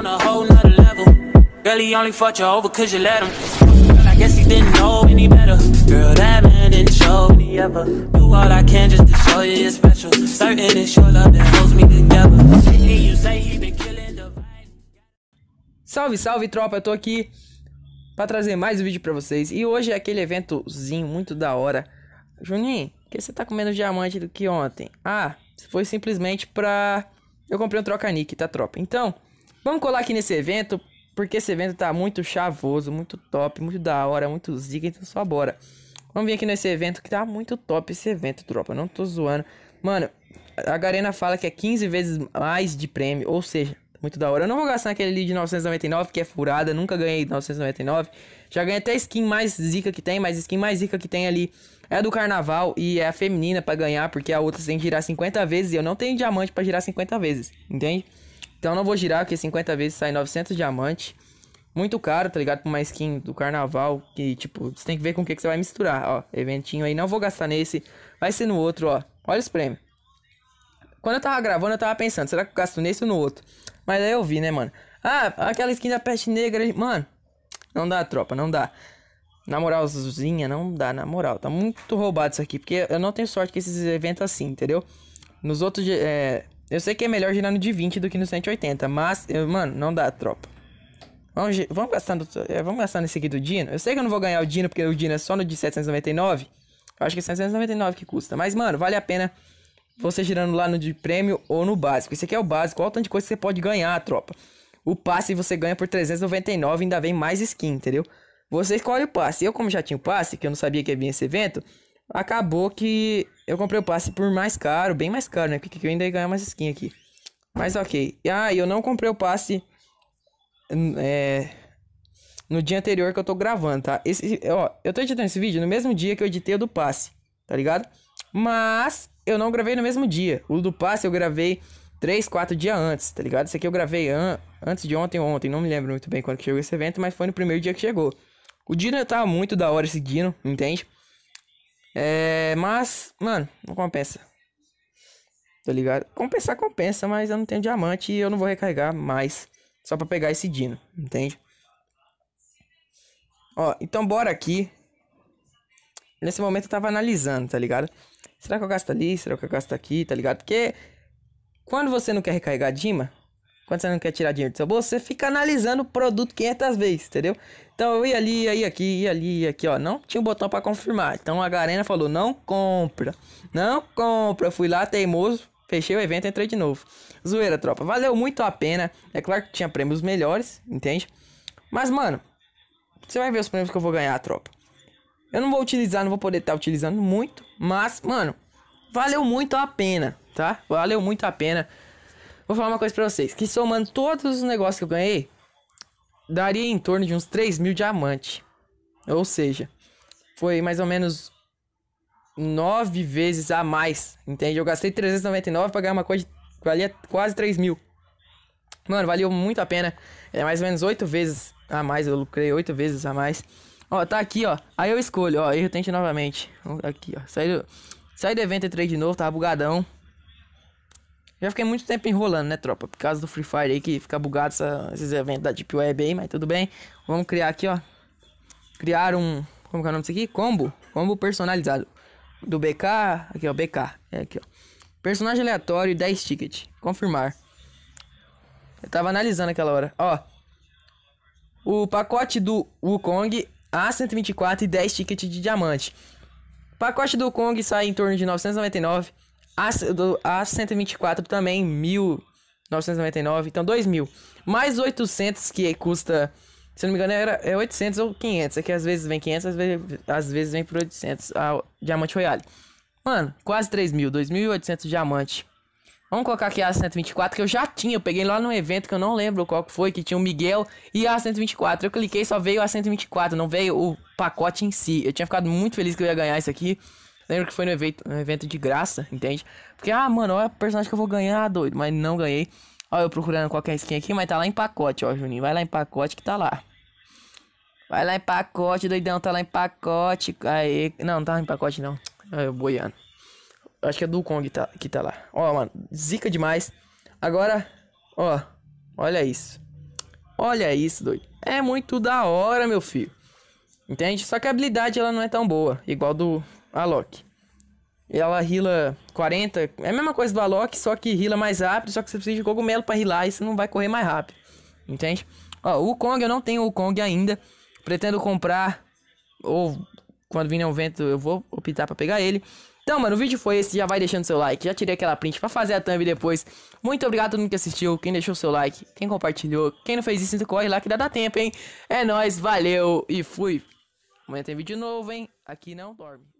on a whole nother level. Girl, he only fought you over cause you let him. Girl, I guess he didn't know any better. Girl, that man didn't show ever. Do all I can just to show you it's special. Certain it's your love that holds me together. And you say he been killing the vibe. Salve, salve, tropa, eu tô aqui para trazer mais um vídeo para vocês. E hoje é aquele eventozinho muito da hora. Juninho, por que você tá comendo diamante do que ontem? Ah, foi simplesmente pra... Eu comprei um troca-nick, tá, tropa? Então, Vamos colar aqui nesse evento, porque esse evento tá muito chavoso, muito top, muito da hora, muito zica, então só bora. Vamos vir aqui nesse evento que tá muito top esse evento, tropa. Não tô zoando. Mano, a Garena fala que é 15 vezes mais de prêmio, ou seja, muito da hora. Eu não vou gastar aquele ali de 999, que é furada, nunca ganhei 999. Já ganhei até skin mais zica que tem, mas skin mais zica que tem ali é do carnaval e é a feminina para ganhar, porque a outra tem que girar 50 vezes e eu não tenho diamante para girar 50 vezes, entende? Então não vou girar, porque 50 vezes sai 900 diamantes. Muito caro, tá ligado? Pra uma skin do carnaval. Que, tipo, você tem que ver com o que, que você vai misturar. Ó, eventinho aí. Não vou gastar nesse. Vai ser no outro, ó. Olha os prêmios. Quando eu tava gravando, eu tava pensando, será que eu gasto nesse ou no outro? Mas aí eu vi, né, mano? Ah, aquela skin da peste negra. Mano, não dá, tropa, não dá. Na moralzinha, não dá, na moral. Tá muito roubado isso aqui. Porque eu não tenho sorte com esses eventos assim, entendeu? Nos outros. É, eu sei que é melhor girar no de 20 do que no 180, mas, eu, mano, não dá, tropa. Vamos, vamos, gastar no, é, vamos gastar nesse aqui do Dino. Eu sei que eu não vou ganhar o Dino, porque o Dino é só no de 799. Eu acho que é 799 que custa. Mas, mano, vale a pena você girando lá no de prêmio ou no básico. Esse aqui é o básico. Olha o tanto de coisa que você pode ganhar, tropa. O passe você ganha por 399 ainda vem mais skin, entendeu? Você escolhe o passe. Eu, como já tinha o passe, que eu não sabia que havia esse evento, Acabou que eu comprei o passe por mais caro, bem mais caro, né? Porque eu ainda ia ganhar mais skin aqui. Mas ok. Ah, eu não comprei o passe hum, é, no dia anterior que eu tô gravando, tá? Esse, ó, eu tô editando esse vídeo no mesmo dia que eu editei o do passe, tá ligado? Mas eu não gravei no mesmo dia. O do passe eu gravei 3, 4 dias antes, tá ligado? Isso aqui eu gravei an antes de ontem ontem. Não me lembro muito bem quando que chegou esse evento, mas foi no primeiro dia que chegou. O Dino tá muito da hora esse Dino, entende? É, mas, mano, não compensa. Tá ligado? Compensar compensa, mas eu não tenho diamante e eu não vou recarregar mais. Só pra pegar esse dino, entende? Ó, então bora aqui. Nesse momento eu tava analisando, tá ligado? Será que eu gasto ali? Será que eu gasto aqui? Tá ligado? Porque quando você não quer recarregar Dima, quando você não quer tirar dinheiro do seu bolso, você fica analisando o produto 500 vezes, entendeu? Então eu ia ali, ia aqui, ia ali, ia aqui, ó. Não tinha um botão para confirmar. Então a Garena falou: não compra, não compra. Eu fui lá teimoso, fechei o evento entrei de novo. Zoeira, tropa. Valeu muito a pena. É claro que tinha prêmios melhores, entende? Mas, mano, você vai ver os prêmios que eu vou ganhar, tropa. Eu não vou utilizar, não vou poder estar tá utilizando muito. Mas, mano, valeu muito a pena, tá? Valeu muito a pena. Vou falar uma coisa pra vocês. Que somando todos os negócios que eu ganhei, daria em torno de uns 3 mil diamantes. Ou seja, foi mais ou menos 9 vezes a mais. Entende? Eu gastei 399 pra ganhar uma coisa que valia quase 3 mil. Mano, valeu muito a pena. É mais ou menos 8 vezes a mais. Eu lucrei 8 vezes a mais. Ó, tá aqui, ó. Aí eu escolho, ó. Eu tente novamente. Aqui, ó. Sai do, do evento e trade de novo, tá bugadão. Já fiquei muito tempo enrolando, né, tropa? Por causa do Free Fire aí, que fica bugado essa, esses eventos da Deep Web aí, mas tudo bem. Vamos criar aqui, ó. Criar um... Como que é o nome disso aqui? Combo. Combo personalizado. Do BK... Aqui, ó, BK. É aqui, ó. Personagem aleatório e 10 tickets. Confirmar. Eu tava analisando aquela hora. Ó. O pacote do Wukong... A124 e 10 tickets de diamante. O pacote do Kong sai em torno de 999 a, do, a 124 também, 1.999, então 2.000. Mais 800 que custa, se não me engano, era, é 800 ou 500. É que às vezes vem 500, às vezes, às vezes vem por 800 a Diamante Royale. Mano, quase 3.000, 2.800 diamante. Vamos colocar aqui a 124 que eu já tinha. Eu peguei lá num evento que eu não lembro qual que foi, que tinha o Miguel e a 124. Eu cliquei só veio a 124, não veio o pacote em si. Eu tinha ficado muito feliz que eu ia ganhar isso aqui. Lembro que foi no evento, no evento de graça, entende? Porque, ah, mano, olha o personagem que eu vou ganhar, doido. Mas não ganhei. Olha eu procurando qualquer skin aqui, mas tá lá em pacote, ó, Juninho. Vai lá em pacote que tá lá. Vai lá em pacote, doidão, tá lá em pacote. Aí, não, não tá em pacote não. Aí, eu boiando. Acho que é do Kong tá, que tá lá. Ó, mano, zica demais. Agora, ó, olha isso. Olha isso, doido. É muito da hora, meu filho. Entende? Só que a habilidade ela não é tão boa, igual do Alok. Ela rila 40, é a mesma coisa do Alok, só que rila mais rápido, só que você precisa de cogumelo para rilar e você não vai correr mais rápido. Entende? Ó, o Kong, eu não tenho o Kong ainda. Pretendo comprar ou quando vir um vento eu vou optar para pegar ele. Então, mano, o vídeo foi esse. Já vai deixando seu like. Já tirei aquela print para fazer a thumb depois. Muito obrigado a todo mundo que assistiu, quem deixou seu like, quem compartilhou. Quem não fez isso, então corre lá que dá, dá tempo, hein? É nóis, valeu e fui. Amanhã tem vídeo novo, hein? Aqui não dorme.